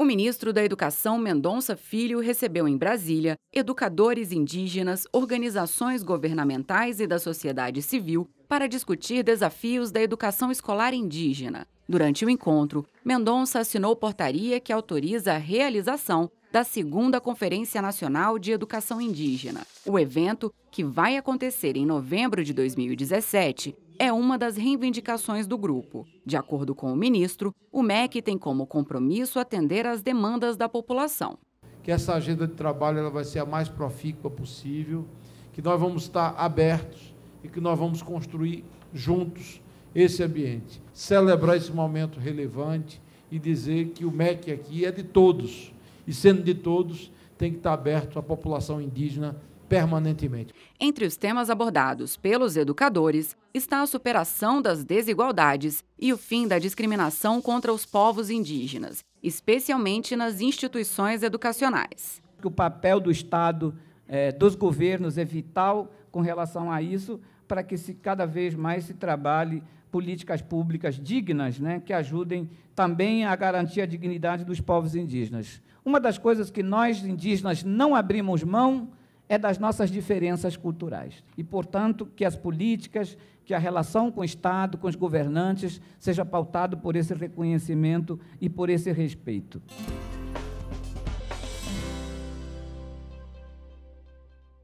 O ministro da Educação, Mendonça Filho, recebeu em Brasília educadores indígenas, organizações governamentais e da sociedade civil para discutir desafios da educação escolar indígena. Durante o encontro, Mendonça assinou portaria que autoriza a realização da segunda Conferência Nacional de Educação Indígena. O evento, que vai acontecer em novembro de 2017, é uma das reivindicações do grupo. De acordo com o ministro, o MEC tem como compromisso atender às demandas da população. Que essa agenda de trabalho ela vai ser a mais profícua possível, que nós vamos estar abertos e que nós vamos construir juntos esse ambiente. Celebrar esse momento relevante e dizer que o MEC aqui é de todos. E sendo de todos, tem que estar aberto à população indígena permanentemente. Entre os temas abordados pelos educadores está a superação das desigualdades e o fim da discriminação contra os povos indígenas, especialmente nas instituições educacionais. O papel do Estado, é, dos governos, é vital com relação a isso, para que se cada vez mais se trabalhe políticas públicas dignas, né, que ajudem também a garantir a dignidade dos povos indígenas. Uma das coisas que nós indígenas não abrimos mão é das nossas diferenças culturais. E, portanto, que as políticas, que a relação com o Estado, com os governantes, seja pautado por esse reconhecimento e por esse respeito.